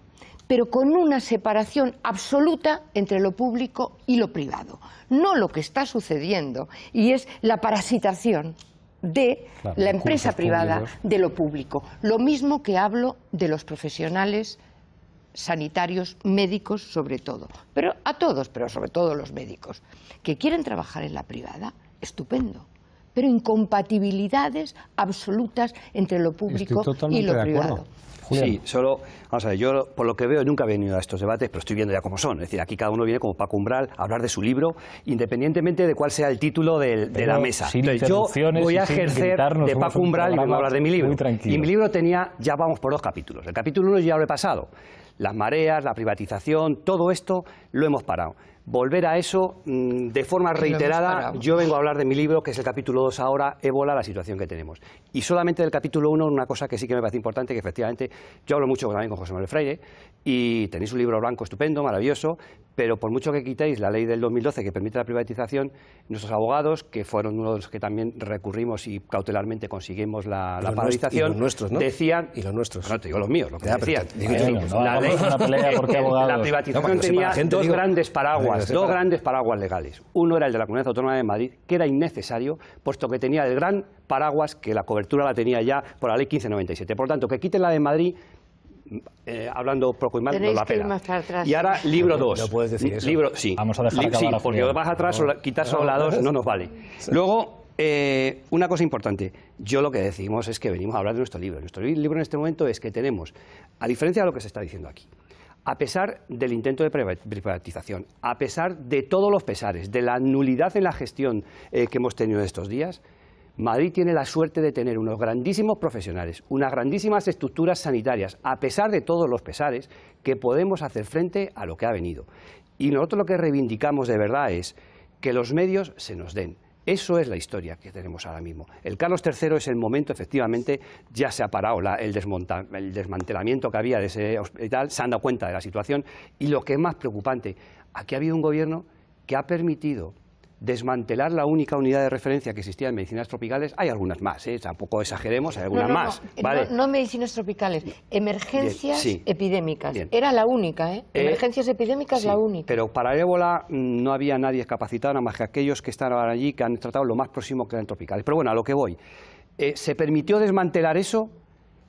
pero con una separación absoluta entre lo público y lo privado. No lo que está sucediendo, y es la parasitación de la empresa privada de lo público. Lo mismo que hablo de los profesionales sanitarios, médicos sobre todo, pero a todos, pero sobre todo los médicos, que quieren trabajar en la privada, estupendo, pero incompatibilidades absolutas entre lo público y lo privado. Sí, solo, vamos a ver, yo por lo que veo nunca he venido a estos debates, pero estoy viendo ya cómo son. Es decir, aquí cada uno viene como Paco Umbral a hablar de su libro, independientemente de cuál sea el título de la mesa. Yo voy a ejercer de Paco Umbral y voy a hablar de mi libro. Y mi libro tenía, ya vamos por dos capítulos. El capítulo uno ya lo he pasado. Las mareas, la privatización, todo esto lo hemos parado volver a eso mm, de forma reiterada. Yo vengo a hablar de mi libro, que es el capítulo 2 ahora, Ébola, la situación que tenemos. Y solamente del capítulo 1, una cosa que sí que me parece importante, que efectivamente yo hablo mucho también con José Manuel Freire, y tenéis un libro blanco estupendo, maravilloso, pero por mucho que quitéis la ley del 2012 que permite la privatización, nuestros abogados, que fueron uno de los que también recurrimos y cautelarmente conseguimos la, la paralización, nuestros, decían... Y los nuestros. No, te digo los míos, lo que decían. la, ley, [LAUGHS] la privatización tenía dos grandes paraguas dos grandes paraguas legales. Uno era el de la Comunidad Autónoma de Madrid, que era innecesario, puesto que tenía el gran paraguas que la cobertura la tenía ya por la ley 1597. Por lo tanto, que quiten la de Madrid mm, eh, hablando poco y mal, no la pena. Y ahora, libro 2. No puedes decir eso. Libro, sí. Vamos a dejar porque vas atrás, quitar solo la 2 no nos vale. [LAUGHS] Luego, eh, una cosa importante. Yo lo que decimos es que venimos a hablar de nuestro libro. Nuestro libro en este momento es que tenemos, a diferencia de lo que se está diciendo aquí, a pesar del intento de privatización, a pesar de todos los pesares, de la nulidad en la gestión eh, que hemos tenido estos días, Madrid tiene la suerte de tener unos grandísimos profesionales, unas grandísimas estructuras sanitarias, a pesar de todos los pesares, que podemos hacer frente a lo que ha venido. Y nosotros lo que reivindicamos de verdad es que los medios se nos den, eso es la historia que tenemos ahora mismo. El Carlos III es el momento, efectivamente, ya se ha parado el, el desmantelamiento que había de ese hospital, se han dado cuenta de la situación y lo que es más preocupante, aquí ha habido un gobierno que ha permitido desmantelar la única unidad de referencia que existía en medicinas tropicales, hay algunas más, ¿eh? tampoco exageremos, hay algunas más. Eh, no, ¿vale? medicinas tropicales, emergencias epidémicas. Era la única, ¿eh? Emergencias epidémicas, la única. Pero para ébola mm, no había nadie capacitado, nada más que aquellos que estaban allí, que han tratado lo más próximo que eran tropicales. Pero bueno, a lo que voy. se permitió desmantelar eso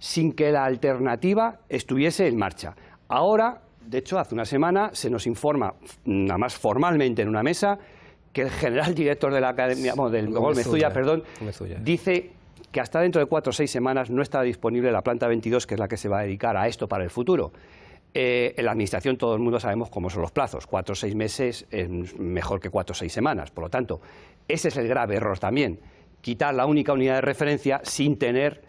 sin que la alternativa estuviese en marcha. Ahora, de hecho, hace una semana se nos informa, nada más formalmente en una mesa, que el general director de la academia, bueno, del Golmezuya, perdón, dice que hasta dentro de cuatro o seis semanas no está disponible la planta 22, que es la que se va a dedicar a esto para el futuro. Eh, en la administración todo el mundo sabemos cómo son los plazos. Cuatro o seis meses es mejor que cuatro o seis semanas. Por lo tanto, ese es el grave error también. Quitar la única unidad de referencia sin tener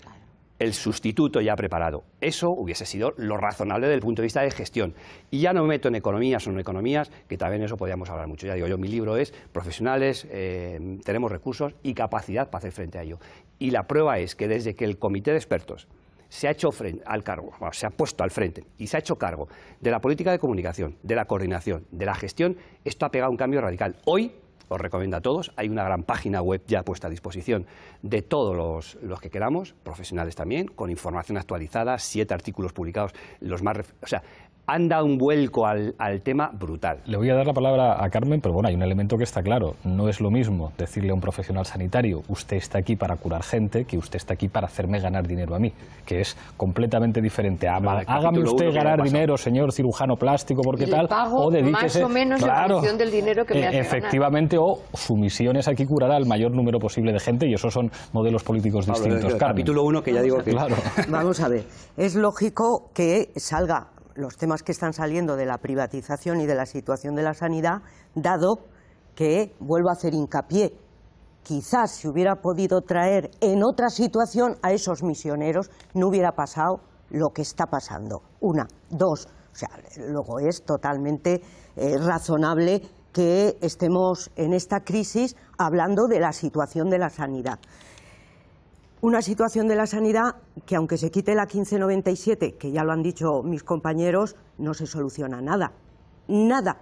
el sustituto ya preparado. Eso hubiese sido lo razonable desde el punto de vista de gestión. Y ya no me meto en economías o no economías, que también eso podríamos hablar mucho. Ya digo yo, mi libro es profesionales, eh, tenemos recursos y capacidad para hacer frente a ello. Y la prueba es que desde que el comité de expertos se ha hecho al cargo, se ha puesto al frente y se ha hecho cargo de la política de comunicación, de la coordinación, de la gestión, esto ha pegado un cambio radical. Hoy os recomiendo a todos. Hay una gran página web ya puesta a disposición de todos los, que queramos, profesionales también, con información actualizada, siete artículos publicados, los más... O sea, han dado un vuelco al, tema brutal. Le voy a dar la palabra a Carmen, pero bueno, hay un elemento que está claro. No es lo mismo decirle a un profesional sanitario, usted está aquí para curar gente, que usted está aquí para hacerme ganar dinero a mí, que es completamente diferente. hágame usted ganar dinero, señor cirujano plástico, porque tal, o dedíquese... más o menos claro, del dinero que me e, hace Efectivamente, o su misión es aquí curar al mayor número posible de gente y esos son modelos políticos distintos. capítulo 1 que ya digo [LAUGHS] Vamos a ver, es lógico que salga los temas que están saliendo de la privatización y de la situación de la sanidad, dado que, vuelvo a hacer hincapié, quizás si hubiera podido traer en otra situación a esos misioneros, no hubiera pasado lo que está pasando. Una, dos, o sea, luego es totalmente eh, razonable que estemos en esta crisis hablando de la situación de la sanidad. Una situación de la sanidad que, aunque se quite la 1597, que ya lo han dicho mis compañeros, no se soluciona nada. Nada.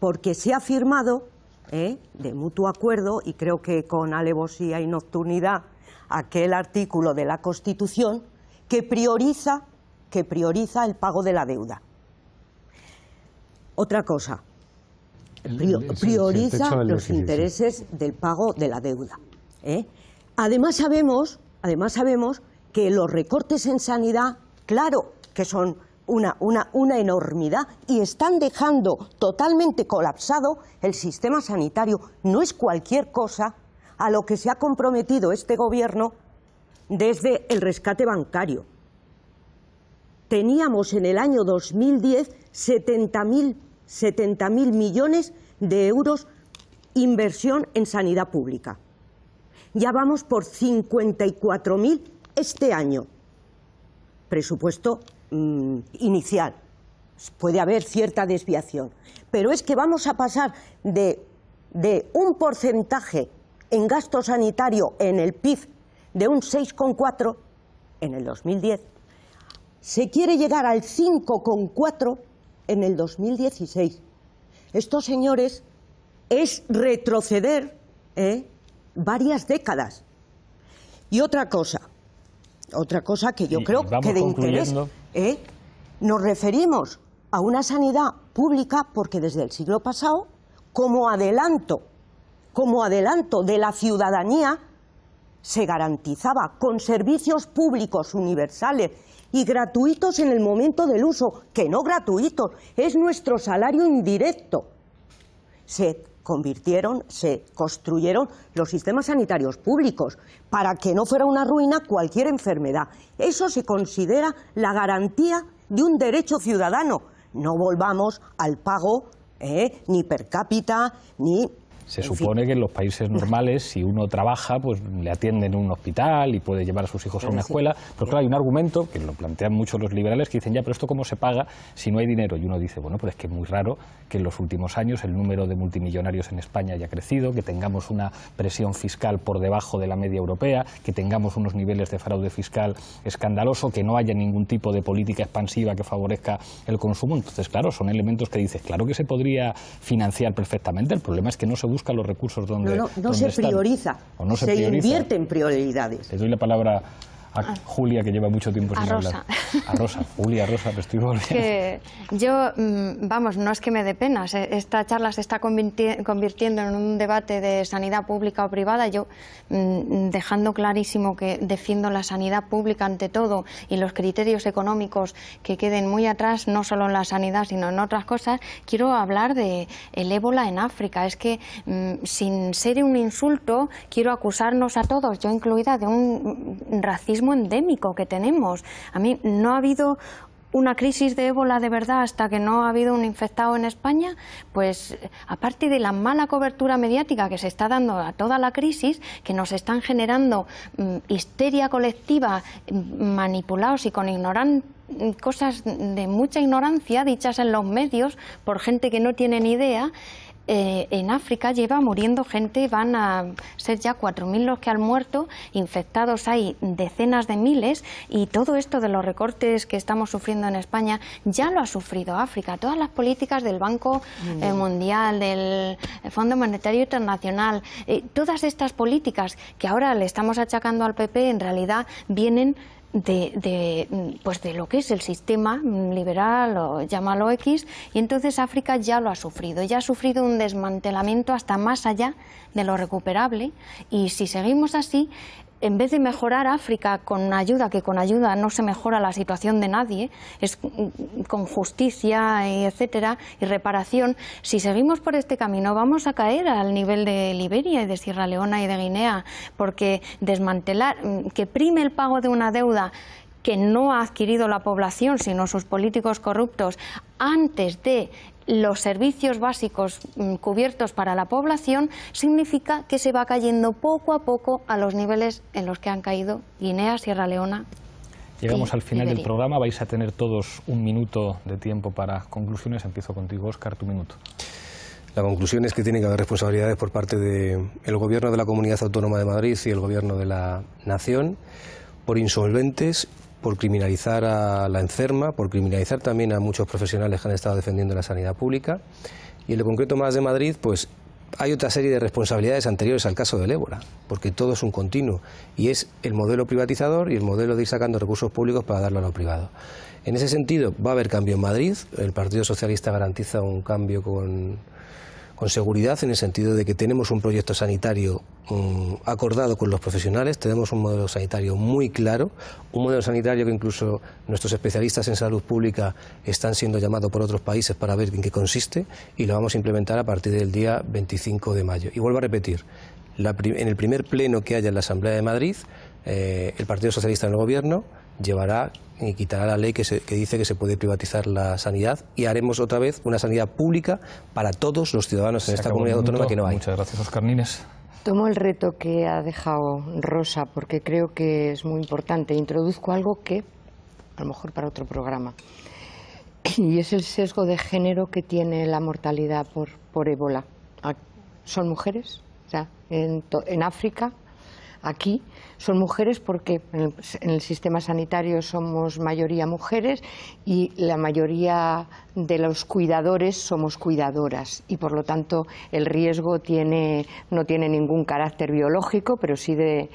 Porque se ha firmado, ¿eh? de mutuo acuerdo, y creo que con alevosía y nocturnidad, aquel artículo de la Constitución que prioriza, que prioriza el pago de la deuda. Otra cosa, prioriza los intereses del pago de la deuda. ¿eh? Además sabemos, además sabemos que los recortes en sanidad, claro, que son una, una, una enormidad y están dejando totalmente colapsado el sistema sanitario. No es cualquier cosa a lo que se ha comprometido este gobierno desde el rescate bancario. Teníamos en el año 2010 70.000 70.000 millones de euros inversión en sanidad pública. Ya vamos por 54.000 este año. Presupuesto mm, inicial. Puede haber cierta desviación. Pero es que vamos a pasar de, de un porcentaje en gasto sanitario en el PIB de un 6,4 en el 2010. Se quiere llegar al 5,4 en el 2016. Estos señores es retroceder ¿eh? varias décadas. Y otra cosa, otra cosa que yo creo que de interés, ¿eh? nos referimos a una sanidad pública porque desde el siglo pasado, como adelanto, como adelanto de la ciudadanía, se garantizaba con servicios públicos universales y gratuitos en el momento del uso, que no gratuitos, es nuestro salario indirecto. Se convirtieron, se construyeron los sistemas sanitarios públicos para que no fuera una ruina cualquier enfermedad. Eso se considera la garantía de un derecho ciudadano. No volvamos al pago ¿eh? ni per cápita, ni se supone que en los países normales, si uno trabaja, pues le atienden en un hospital y puede llevar a sus hijos a una escuela. Pero claro, hay un argumento que lo plantean muchos los liberales que dicen, ya, pero esto cómo se paga si no hay dinero. Y uno dice, bueno, pues es que es muy raro que en los últimos años el número de multimillonarios en España haya crecido, que tengamos una presión fiscal por debajo de la media europea, que tengamos unos niveles de fraude fiscal escandaloso, que no haya ningún tipo de política expansiva que favorezca el consumo. Entonces, claro, son elementos que dices, claro que se podría financiar perfectamente. El problema es que no se busca los recursos donde. No, se prioriza. O no se, invierte en prioridades. Te doy la palabra a ah. Julia, que lleva mucho tiempo sin hablar. A Rosa. [LAUGHS] Julia, Rosa, pero estoy volviendo. yo, mm, vamos, no es que me dé pena. Esta charla se está convirtiendo en un debate de sanidad pública o privada. Yo, mm, dejando clarísimo que defiendo la sanidad pública ante todo y los criterios económicos que queden muy atrás, no solo en la sanidad, sino en otras cosas, quiero hablar de el ébola en África. Es que, mm, sin ser un insulto, quiero acusarnos a todos, yo incluida, de un racismo endémico que tenemos. A mí no ha habido una crisis de ébola de verdad hasta que no ha habido un infectado en España, pues aparte de la mala cobertura mediática que se está dando a toda la crisis, que nos están generando mm, histeria colectiva, mm, manipulados y con cosas de mucha ignorancia dichas en los medios por gente que no tiene ni idea, eh, en África lleva muriendo gente, van a ser ya 4.000 los que han muerto, infectados hay decenas de miles y todo esto de los recortes que estamos sufriendo en España ya lo ha sufrido África. Todas las políticas del Banco eh, Mundial, del Fondo Monetario Internacional, eh, todas estas políticas que ahora le estamos achacando al PP en realidad vienen de, de, pues de lo que es el sistema liberal o llámalo X, y entonces África ya lo ha sufrido, ya ha sufrido un desmantelamiento hasta más allá de lo recuperable, y si seguimos así, en vez de mejorar África con ayuda, que con ayuda no se mejora la situación de nadie, es con justicia, etcétera, y reparación, si seguimos por este camino vamos a caer al nivel de Liberia y de Sierra Leona y de Guinea, porque desmantelar, que prime el pago de una deuda que no ha adquirido la población, sino sus políticos corruptos, antes de los servicios básicos mm, cubiertos para la población significa que se va cayendo poco a poco a los niveles en los que han caído Guinea, Sierra Leona. Llegamos al final del programa, vais a tener todos un minuto de tiempo para conclusiones. Empiezo contigo, Oscar, tu minuto. La conclusión es que tiene que haber responsabilidades por parte del el Gobierno de la Comunidad Autónoma de Madrid y el Gobierno de la Nación por insolventes por criminalizar a la enferma, por criminalizar también a muchos profesionales que han estado defendiendo la sanidad pública. Y en lo concreto más de Madrid, pues hay otra serie de responsabilidades anteriores al caso del ébola, porque todo es un continuo y es el modelo privatizador y el modelo de ir sacando recursos públicos para darlo a lo privado. En ese sentido, va a haber cambio en Madrid. El Partido Socialista garantiza un cambio con con seguridad en el sentido de que tenemos un proyecto sanitario mm, acordado con los profesionales, tenemos un modelo sanitario muy claro, un modelo sanitario que incluso nuestros especialistas en salud pública están siendo llamados por otros países para ver en qué consiste y lo vamos a implementar a partir del día 25 de mayo. Y vuelvo a repetir, en el primer pleno que haya en la Asamblea de Madrid, eh, el Partido Socialista en el Gobierno, llevará y quitará la ley que, dice que se puede privatizar la sanidad y haremos otra vez una sanidad pública para todos los ciudadanos en esta comunidad autónoma que no hay. Muchas gracias, Oscar Nines. Tomo el reto que ha dejado Rosa porque creo que es muy importante. Introduzco algo que, a lo mejor para otro programa, [CLEARS THROAT] y es el sesgo de género que tiene la mortalidad por, por ébola. Ah, ¿Son mujeres? en, en África aquí son mujeres porque en el, sistema sanitario somos mayoría mujeres y la mayoría de los cuidadores somos cuidadoras y por lo tanto el riesgo tiene, no tiene ningún carácter biológico, pero sí de,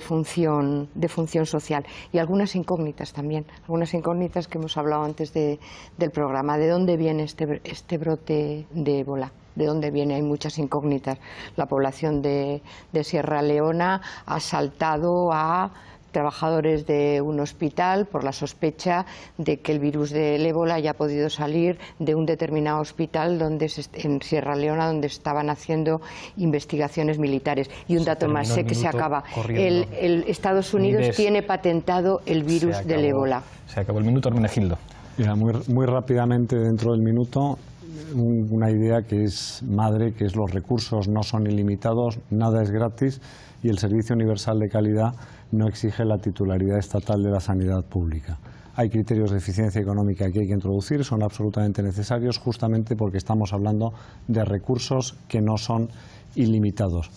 función, de función social. Y algunas incógnitas también, algunas incógnitas que hemos hablado antes del programa. ¿De dónde viene este, este brote de ébola? de dónde viene, hay muchas incógnitas. La población de, de Sierra Leona ha asaltado a trabajadores de un hospital por la sospecha de que el virus del ébola haya podido salir de un determinado hospital donde se, en Sierra Leona donde estaban haciendo investigaciones militares. Y un dato más, sé que se acaba. El, el, Estados Unidos tiene patentado el virus del ébola. Se acabó el minuto, muy, muy rápidamente dentro del minuto, una idea que es madre, que es los recursos no son ilimitados, nada es gratis y el Servicio Universal de Calidad no exige la titularidad estatal de la sanidad pública. Hay criterios de eficiencia económica que hay que introducir, son absolutamente necesarios justamente porque estamos hablando de recursos que no son ilimitados.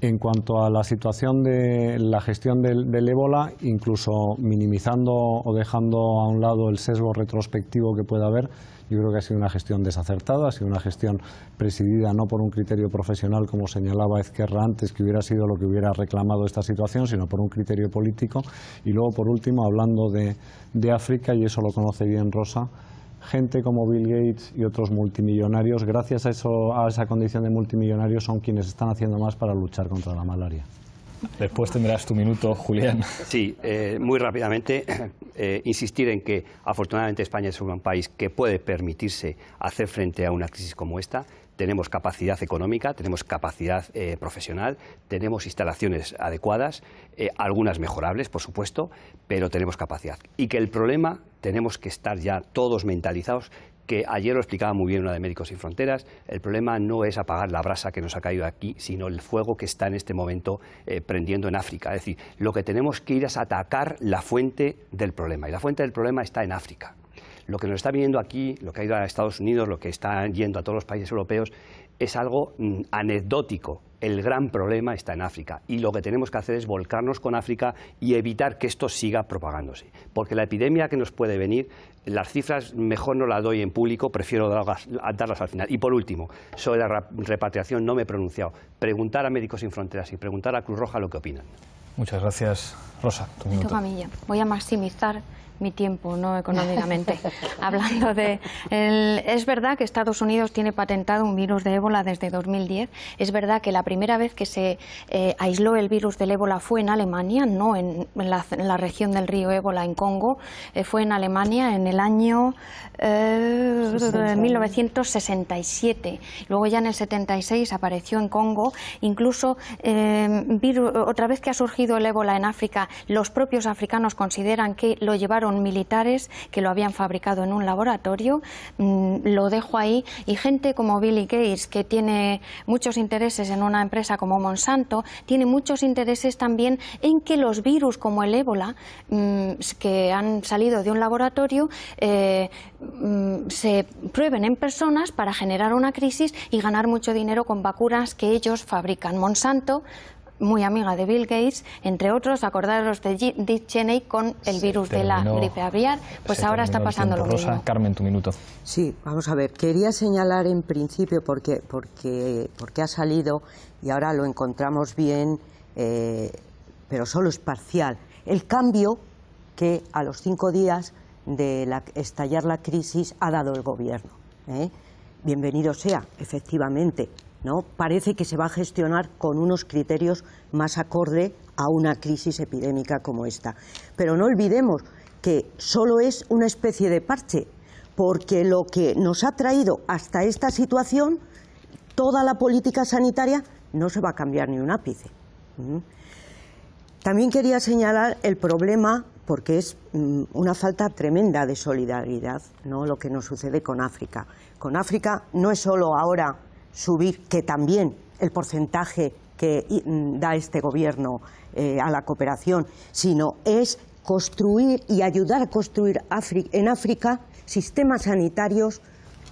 En cuanto a la situación de la gestión del, ébola, incluso minimizando o dejando a un lado el sesgo retrospectivo que pueda haber, yo creo que ha sido una gestión desacertada, ha sido una gestión presidida no por un criterio profesional, como señalaba Ezquerra antes, que hubiera sido lo que hubiera reclamado esta situación, sino por un criterio político. Y luego, por último, hablando de África, y eso lo conoce bien Rosa, gente como Bill Gates y otros multimillonarios, gracias a, eso, a esa condición de multimillonarios, son quienes están haciendo más para luchar contra la malaria. Después tendrás tu minuto, Julián. Sí, eh, muy rápidamente, eh, insistir en que afortunadamente España es un país que puede permitirse hacer frente a una crisis como esta. Tenemos capacidad económica, tenemos capacidad eh, profesional, tenemos instalaciones adecuadas, algunas mejorables, por supuesto, pero tenemos capacidad. Y que el problema tenemos que estar ya todos mentalizados que ayer lo explicaba muy bien una de Médicos Sin Fronteras, el problema no es apagar la brasa que nos ha caído aquí, sino el fuego que está en este momento eh, prendiendo en África. Es decir, lo que tenemos que ir es atacar la fuente del problema, y la fuente del problema está en África. Lo que nos está viniendo aquí, lo que ha ido a Estados Unidos, lo que está yendo a todos los países europeos, es algo mm, anecdótico el gran problema está en África y lo que tenemos que hacer es volcarnos con África y evitar que esto siga propagándose. Porque la epidemia que nos puede venir, las cifras mejor no las doy en público, prefiero darlas, al final. Y por último, sobre la repatriación no me he pronunciado. Preguntar a Médicos Sin Fronteras y preguntar a Cruz Roja lo que opinan. Muchas gracias, Rosa. Tu Voy a maximizar mi tiempo, no económicamente. [LAUGHS] Hablando de... es verdad que Estados Unidos tiene patentado un virus de ébola desde 2010. Es verdad que la primera vez que se eh, aisló el virus del ébola fue en Alemania, no en, la, región del río ébola en Congo. Eh, fue en Alemania en el año 1967. Eh, Luego ya en el 76 apareció en Congo. Incluso virus, otra vez que ha surgido el ébola en África, los propios africanos consideran que lo llevaron militares que lo habían fabricado en un laboratorio, mm, lo dejo ahí, y gente como Billy Gates, que tiene muchos intereses en una empresa como Monsanto, tiene muchos intereses también en que los virus como el ébola, mm, que han salido de un laboratorio, eh, mm, se prueben en personas para generar una crisis y ganar mucho dinero con vacunas que ellos fabrican. Monsanto muy amiga de Bill Gates, entre otros, acordaros de Dick Cheney con el virus de la gripe aviar, pues ahora está pasando lo mismo. Carmen, tu minuto. Sí, vamos a ver, quería señalar en principio porque, porque, porque ha salido y ahora lo encontramos bien, eh, pero solo es parcial, el cambio que a los cinco días de estallar la crisis ha dado el gobierno. ¿eh? Bienvenido sea, efectivamente, ¿no? parece que se va a gestionar con unos criterios más acorde a una crisis epidémica como esta. Pero no olvidemos que solo es una especie de parche, porque lo que nos ha traído hasta esta situación, toda la política sanitaria, no se va a cambiar ni un ápice. ¿Mm? También quería señalar el problema, porque es mm, una falta tremenda de solidaridad, ¿no? lo que nos sucede con África. Con África no es solo ahora subir, que también el porcentaje que mm, da este gobierno eh, a la cooperación, sino es construir y ayudar a construir en África sistemas sanitarios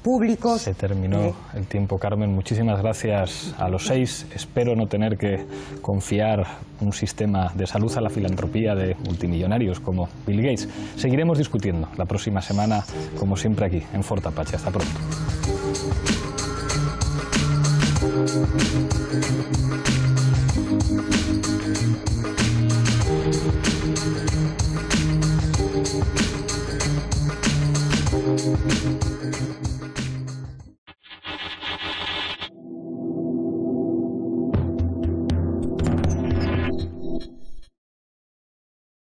públicos. Se terminó eh, el tiempo, Carmen. Muchísimas gracias a los seis. Espero no tener que confiar un sistema de salud a la filantropía de multimillonarios como Bill Gates. Seguiremos discutiendo la próxima semana, como siempre aquí, en Fortapache. Hasta pronto. thank you